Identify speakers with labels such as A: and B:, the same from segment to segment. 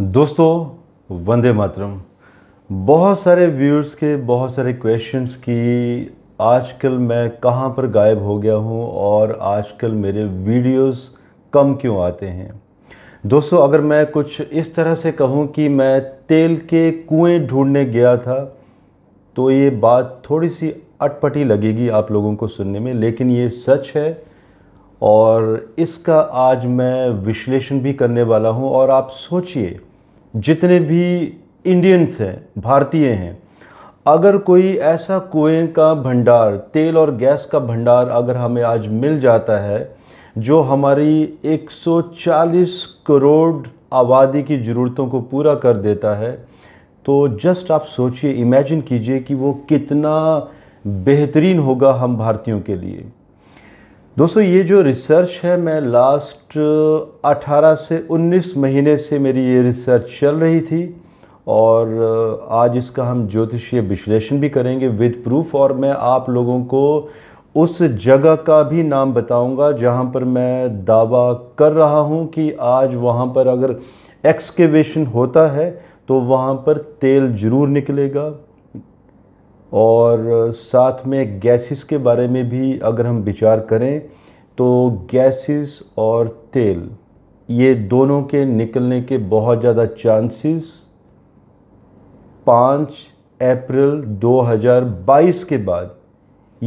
A: दोस्तों वंदे मातरम बहुत सारे व्यूअर्स के बहुत सारे क्वेश्चंस की आजकल मैं कहाँ पर गायब हो गया हूँ और आजकल मेरे वीडियोस कम क्यों आते हैं दोस्तों अगर मैं कुछ इस तरह से कहूँ कि मैं तेल के कुएं ढूंढने गया था तो ये बात थोड़ी सी अटपटी लगेगी आप लोगों को सुनने में लेकिन ये सच है और इसका आज मैं विश्लेषण भी करने वाला हूं और आप सोचिए जितने भी इंडियंस हैं भारतीय हैं अगर कोई ऐसा कुएं का भंडार तेल और गैस का भंडार अगर हमें आज मिल जाता है जो हमारी 140 करोड़ आबादी की ज़रूरतों को पूरा कर देता है तो जस्ट आप सोचिए इमेजिन कीजिए कि वो कितना बेहतरीन होगा हम भारतीयों के लिए दोस्तों ये जो रिसर्च है मैं लास्ट uh, 18 से 19 महीने से मेरी ये रिसर्च चल रही थी और uh, आज इसका हम ज्योतिषीय विश्लेषण भी करेंगे विद प्रूफ और मैं आप लोगों को उस जगह का भी नाम बताऊंगा जहां पर मैं दावा कर रहा हूं कि आज वहां पर अगर एक्सकेवेशन होता है तो वहां पर तेल ज़रूर निकलेगा और साथ में गैसेस के बारे में भी अगर हम विचार करें तो गैसेस और तेल ये दोनों के निकलने के बहुत ज़्यादा चांसेस पाँच अप्रैल 2022 के बाद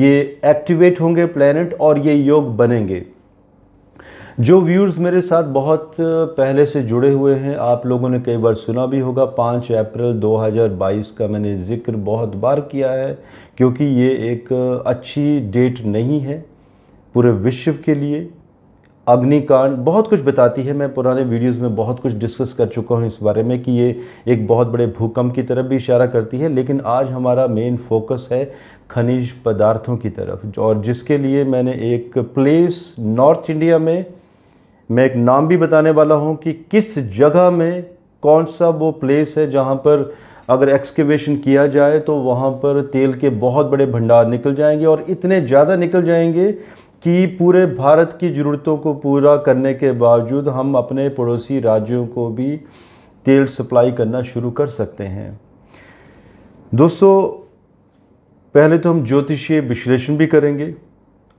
A: ये एक्टिवेट होंगे प्लैनेट और ये योग बनेंगे जो व्यूर्स मेरे साथ बहुत पहले से जुड़े हुए हैं आप लोगों ने कई बार सुना भी होगा पाँच अप्रैल 2022 का मैंने ज़िक्र बहुत बार किया है क्योंकि ये एक अच्छी डेट नहीं है पूरे विश्व के लिए अग्निकांड बहुत कुछ बताती है मैं पुराने वीडियोस में बहुत कुछ डिस्कस कर चुका हूँ इस बारे में कि ये एक बहुत बड़े भूकंप की तरफ भी इशारा करती है लेकिन आज हमारा मेन फोकस है खनिज पदार्थों की तरफ और जिसके लिए मैंने एक प्लेस नॉर्थ इंडिया में मैं एक नाम भी बताने वाला हूँ कि किस जगह में कौन सा वो प्लेस है जहाँ पर अगर एक्सकेवेशन किया जाए तो वहाँ पर तेल के बहुत बड़े भंडार निकल जाएंगे और इतने ज़्यादा निकल जाएंगे कि पूरे भारत की ज़रूरतों को पूरा करने के बावजूद हम अपने पड़ोसी राज्यों को भी तेल सप्लाई करना शुरू कर सकते हैं दोस्तों पहले तो हम ज्योतिषीय विश्लेषण भी करेंगे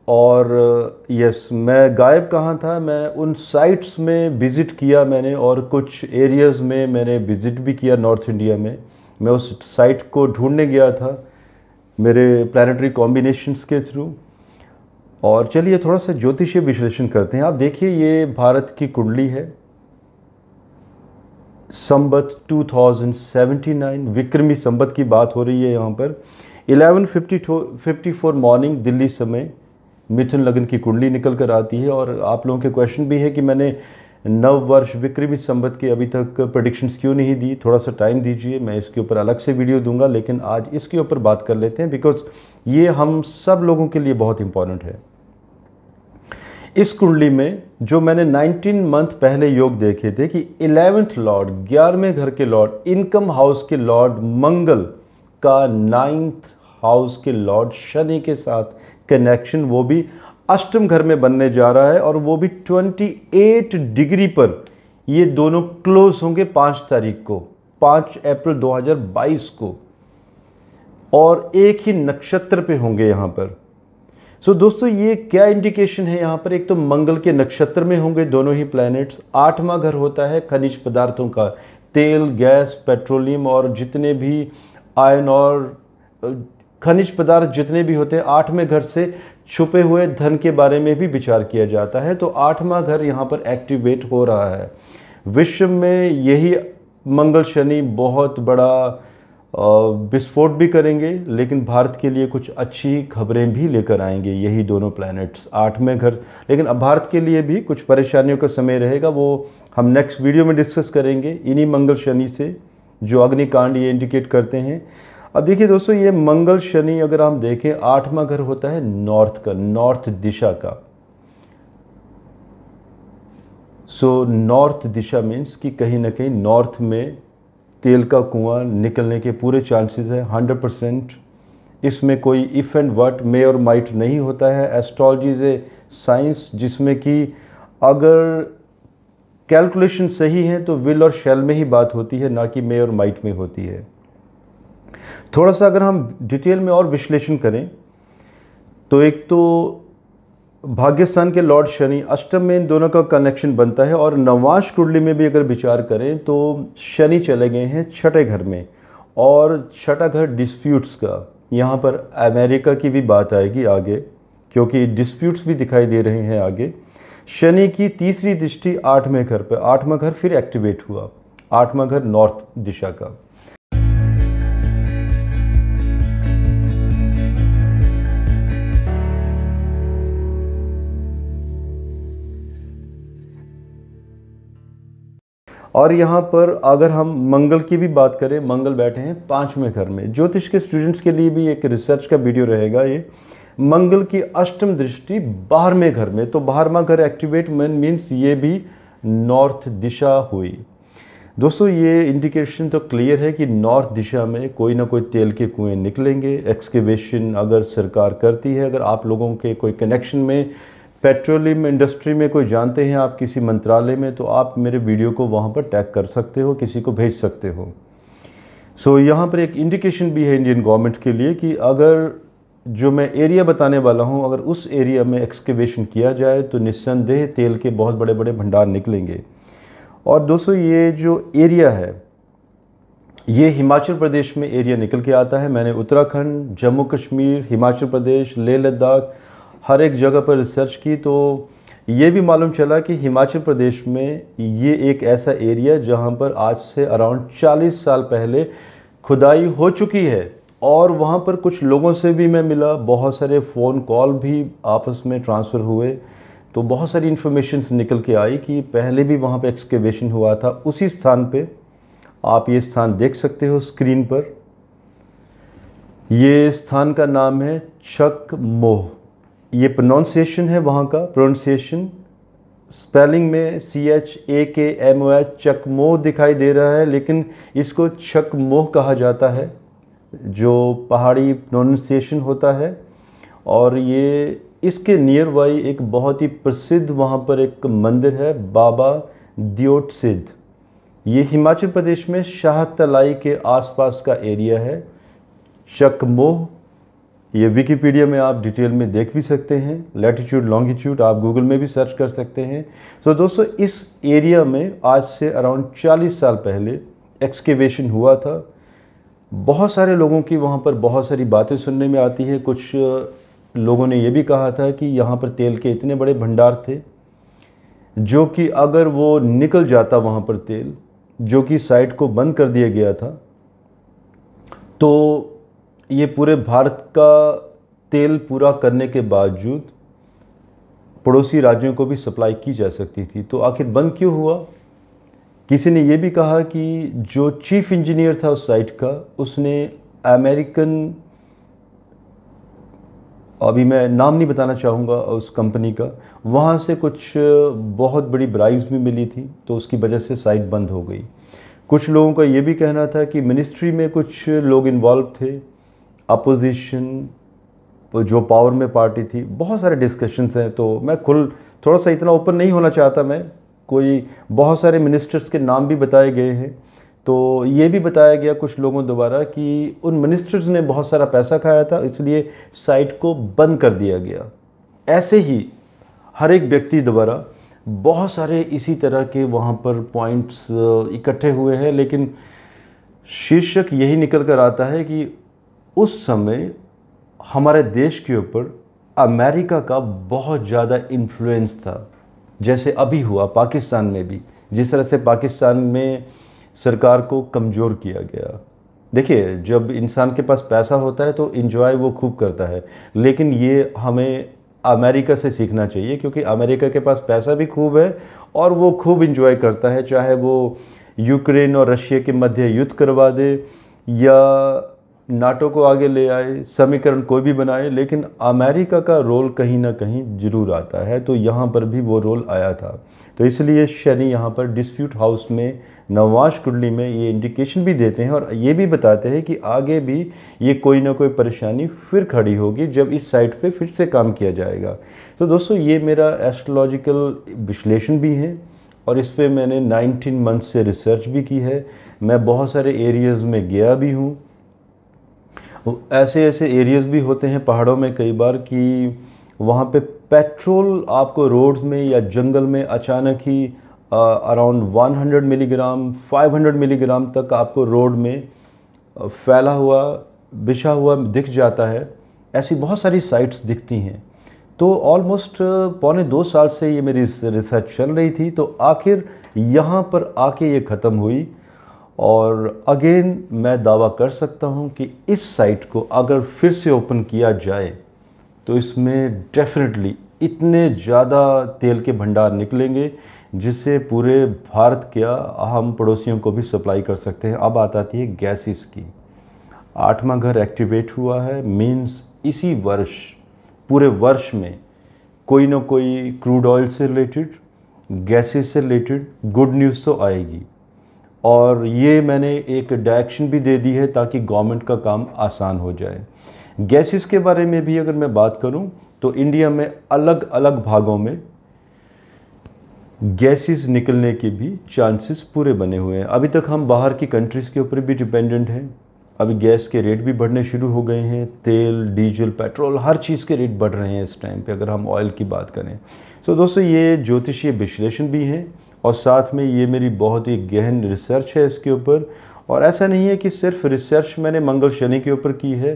A: और यस मैं गायब कहाँ था मैं उन साइट्स में विज़िट किया मैंने और कुछ एरियाज़ में मैंने विज़िट भी किया नॉर्थ इंडिया में मैं उस साइट को ढूंढने गया था मेरे प्लानटरी कॉम्बिनेशंस के थ्रू और चलिए थोड़ा सा ज्योतिषीय विश्लेषण करते हैं आप देखिए ये भारत की कुंडली है संबत 2079 विक्रमी संबत की बात हो रही है यहाँ पर 11:50 54 मॉर्निंग दिल्ली समय मिथुन लगन की कुंडली निकल कर आती है और आप लोगों के क्वेश्चन भी है कि मैंने नव वर्ष विक्रमी संबत के अभी तक प्रडिक्शंस क्यों नहीं दी थोड़ा सा टाइम दीजिए मैं इसके ऊपर अलग से वीडियो दूंगा लेकिन आज इसके ऊपर बात कर लेते हैं बिकॉज ये हम सब लोगों के लिए बहुत इंपॉर्टेंट है इस कुंडली में जो मैंने 19 मंथ पहले योग देखे थे कि इलेवेंथ लॉर्ड ग्यारहवें घर के लॉर्ड इनकम हाउस के लॉर्ड मंगल का नाइन्थ हाउस के लॉर्ड शनि के साथ कनेक्शन वो भी अष्टम घर में बनने जा रहा है और वो भी 28 डिग्री पर ये दोनों क्लोज होंगे पाँच तारीख को पाँच अप्रैल 2022 को और एक ही नक्षत्र पे होंगे यहाँ पर सो so, दोस्तों ये क्या इंडिकेशन है यहाँ पर एक तो मंगल के नक्षत्र में होंगे दोनों ही प्लैनेट्स आठवां घर होता है खनिज पदार्थों का तेल गैस पेट्रोलियम और जितने भी आयन और खनिज पदार्थ जितने भी होते हैं आठवें घर से छुपे हुए धन के बारे में भी विचार किया जाता है तो आठवां घर यहाँ पर एक्टिवेट हो रहा है विश्व में यही मंगल शनि बहुत बड़ा विस्फोट भी करेंगे लेकिन भारत के लिए कुछ अच्छी खबरें भी लेकर आएंगे यही दोनों प्लैनेट्स आठवें घर लेकिन अब भारत के लिए भी कुछ परेशानियों का समय रहेगा वो हम नेक्स्ट वीडियो में डिस्कस करेंगे इन्हीं मंगल शनि से जो अग्निकांड ये इंडिकेट करते हैं अब देखिए दोस्तों ये मंगल शनि अगर हम देखें आठवां घर होता है नॉर्थ का नॉर्थ दिशा का सो नॉर्थ दिशा मीन्स कि कहीं ना कहीं नॉर्थ में तेल का कुआं निकलने के पूरे चांसेस हैं हंड्रेड परसेंट इसमें कोई इफ़ एंड वट मे और माइट नहीं होता है एस्ट्रोलॉजी ए साइंस जिसमें कि अगर कैलकुलेशन सही है तो विल और शेल में ही बात होती है ना कि मे और माइट में होती है थोड़ा सा अगर हम डिटेल में और विश्लेषण करें तो एक तो भाग्यस्थान के लॉर्ड शनि अष्टम में इन दोनों का कनेक्शन बनता है और नवाश कुंडली में भी अगर विचार करें तो शनि चले गए हैं छठे घर में और छठा घर डिस्प्यूट्स का यहाँ पर अमेरिका की भी बात आएगी आगे क्योंकि डिस्प्यूट्स भी दिखाई दे रहे हैं आगे शनि की तीसरी दृष्टि आठवें घर पर आठवां घर फिर एक्टिवेट हुआ आठवां घर नॉर्थ दिशा का और यहाँ पर अगर हम मंगल की भी बात करें मंगल बैठे हैं पाँचवें घर में ज्योतिष के स्टूडेंट्स के लिए भी एक रिसर्च का वीडियो रहेगा ये मंगल की अष्टम दृष्टि बारहवें घर में तो बारहवा घर एक्टिवेट मैन मीन्स ये भी नॉर्थ दिशा हुई दोस्तों ये इंडिकेशन तो क्लियर है कि नॉर्थ दिशा में कोई ना कोई तेल के कुएं निकलेंगे एक्सकेवेशन अगर सरकार करती है अगर आप लोगों के कोई कनेक्शन में पेट्रोलियम इंडस्ट्री में कोई जानते हैं आप किसी मंत्रालय में तो आप मेरे वीडियो को वहाँ पर टैग कर सकते हो किसी को भेज सकते हो सो so, यहाँ पर एक इंडिकेशन भी है इंडियन गवर्नमेंट के लिए कि अगर जो मैं एरिया बताने वाला हूँ अगर उस एरिया में एक्सकेवेशन किया जाए तो निस्संदेह तेल के बहुत बड़े बड़े भंडार निकलेंगे और दोस्तों ये जो एरिया है ये हिमाचल प्रदेश में एरिया निकल के आता है मैंने उत्तराखंड जम्मू कश्मीर हिमाचल प्रदेश लेह लद्दाख हर एक जगह पर रिसर्च की तो ये भी मालूम चला कि हिमाचल प्रदेश में ये एक ऐसा एरिया जहाँ पर आज से अराउंड 40 साल पहले खुदाई हो चुकी है और वहाँ पर कुछ लोगों से भी मैं मिला बहुत सारे फ़ोन कॉल भी आपस में ट्रांसफ़र हुए तो बहुत सारी इन्फॉर्मेशन निकल के आई कि पहले भी वहाँ पर एक्सकेवेशन हुआ था उसी स्थान पर आप ये स्थान देख सकते हो स्क्रीन पर ये स्थान का नाम है छक मोह ये प्रोनाउंसिएशन है वहाँ का प्रोनाउंसिएशन स्पेलिंग में सी एच ए के एम ओ एच चकमोह दिखाई दे रहा है लेकिन इसको चकमोह कहा जाता है जो पहाड़ी प्रोनाउंसिएशन होता है और ये इसके नियर बाई एक बहुत ही प्रसिद्ध वहाँ पर एक मंदिर है बाबा दियोट सिद्ध ये हिमाचल प्रदेश में शाह तलाई के आसपास का एरिया है चकमोह ये विकीपीडिया में आप डिटेल में देख भी सकते हैं लैटिट्यूड लॉन्गिट्यूड आप गूगल में भी सर्च कर सकते हैं सो so, दोस्तों इस एरिया में आज से अराउंड 40 साल पहले एक्सकेवेशन हुआ था बहुत सारे लोगों की वहाँ पर बहुत सारी बातें सुनने में आती है कुछ लोगों ने यह भी कहा था कि यहाँ पर तेल के इतने बड़े भंडार थे जो कि अगर वो निकल जाता वहाँ पर तेल जो कि साइट को बंद कर दिया गया था तो ये पूरे भारत का तेल पूरा करने के बावजूद पड़ोसी राज्यों को भी सप्लाई की जा सकती थी तो आखिर बंद क्यों हुआ किसी ने ये भी कहा कि जो चीफ इंजीनियर था उस साइट का उसने अमेरिकन अभी मैं नाम नहीं बताना चाहूँगा उस कंपनी का वहाँ से कुछ बहुत बड़ी ब्राइव्स भी मिली थी तो उसकी वजह से साइट बंद हो गई कुछ लोगों का ये भी कहना था कि मिनिस्ट्री में कुछ लोग इन्वॉल्व थे अपोजिशन जो पावर में पार्टी थी बहुत सारे डिस्कशंस हैं तो मैं खुल थोड़ा सा इतना ओपन नहीं होना चाहता मैं कोई बहुत सारे मिनिस्टर्स के नाम भी बताए गए हैं तो ये भी बताया गया कुछ लोगों द्वारा कि उन मिनिस्टर्स ने बहुत सारा पैसा खाया था इसलिए साइट को बंद कर दिया गया ऐसे ही हर एक व्यक्ति द्वारा बहुत सारे इसी तरह के वहाँ पर पॉइंट्स इकट्ठे हुए हैं लेकिन शीर्षक यही निकल कर आता है कि उस समय हमारे देश के ऊपर अमेरिका का बहुत ज़्यादा इन्फ्लुएंस था जैसे अभी हुआ पाकिस्तान में भी जिस तरह से पाकिस्तान में सरकार को कमज़ोर किया गया देखिए जब इंसान के पास पैसा होता है तो इन्जॉय वो खूब करता है लेकिन ये हमें अमेरिका से सीखना चाहिए क्योंकि अमेरिका के पास पैसा भी खूब है और वो खूब इन्जॉय करता है चाहे वो यूक्रेन और रशिया के मध्य युद्ध करवा दे या नाटो को आगे ले आए समीकरण कोई भी बनाए लेकिन अमेरिका का रोल कहीं ना कहीं ज़रूर आता है तो यहाँ पर भी वो रोल आया था तो इसलिए शनि यहाँ पर डिस्प्यूट हाउस में नवाज कुंडली में ये इंडिकेशन भी देते हैं और ये भी बताते हैं कि आगे भी ये कोई ना कोई परेशानी फिर खड़ी होगी जब इस साइट पर फिर से काम किया जाएगा तो दोस्तों ये मेरा एस्ट्रोलॉजिकल विश्लेषण भी है और इस पर मैंने 19 मंथ से रिसर्च भी की है मैं बहुत सारे एरियाज़ में गया भी हूँ ऐसे ऐसे एरियाज़ भी होते हैं पहाड़ों में कई बार कि वहाँ पे पेट्रोल आपको रोड्स में या जंगल में अचानक ही अराउंड 100 मिलीग्राम 500 मिलीग्राम तक आपको रोड में फैला हुआ बिछा हुआ दिख जाता है ऐसी बहुत सारी साइट्स दिखती हैं तो ऑलमोस्ट पौने दो साल से ये मेरी रिसर्च चल रही थी तो आखिर यहाँ पर आके ये ख़त्म हुई और अगेन मैं दावा कर सकता हूँ कि इस साइट को अगर फिर से ओपन किया जाए तो इसमें डेफिनेटली इतने ज़्यादा तेल के भंडार निकलेंगे जिससे पूरे भारत के अहम पड़ोसियों को भी सप्लाई कर सकते हैं अब आता आती है गैसेस की आठवां घर एक्टिवेट हुआ है मींस इसी वर्ष पूरे वर्ष में कोई ना कोई क्रूड ऑयल से रिलेटेड गैसेस से रिलेटेड गुड न्यूज़ तो आएगी और ये मैंने एक डायरेक्शन भी दे दी है ताकि गवर्नमेंट का काम आसान हो जाए गैसेस के बारे में भी अगर मैं बात करूं तो इंडिया में अलग अलग भागों में गैसेस निकलने के भी चांसेस पूरे बने हुए हैं अभी तक हम बाहर की कंट्रीज़ के ऊपर भी डिपेंडेंट हैं अभी गैस के रेट भी बढ़ने शुरू हो गए हैं तेल डीजल पेट्रोल हर चीज़ के रेट बढ़ रहे हैं इस टाइम पे अगर हम ऑयल की बात करें सो so, दोस्तों ये ज्योतिषीय विश्लेषण भी हैं और साथ में ये मेरी बहुत ही गहन रिसर्च है इसके ऊपर और ऐसा नहीं है कि सिर्फ रिसर्च मैंने मंगल शनि के ऊपर की है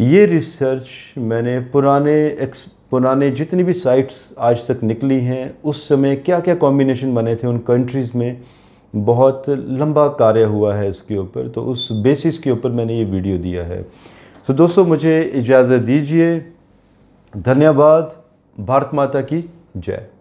A: ये रिसर्च मैंने पुराने एक्स पुराने जितनी भी साइट्स आज तक निकली हैं उस समय क्या क्या कॉम्बिनेशन बने थे उन कंट्रीज़ में बहुत लंबा कार्य हुआ है इसके ऊपर तो उस बेसिस के ऊपर मैंने ये वीडियो दिया है तो दोस्तों मुझे इजाज़त दीजिए धन्यवाद भारत माता की जय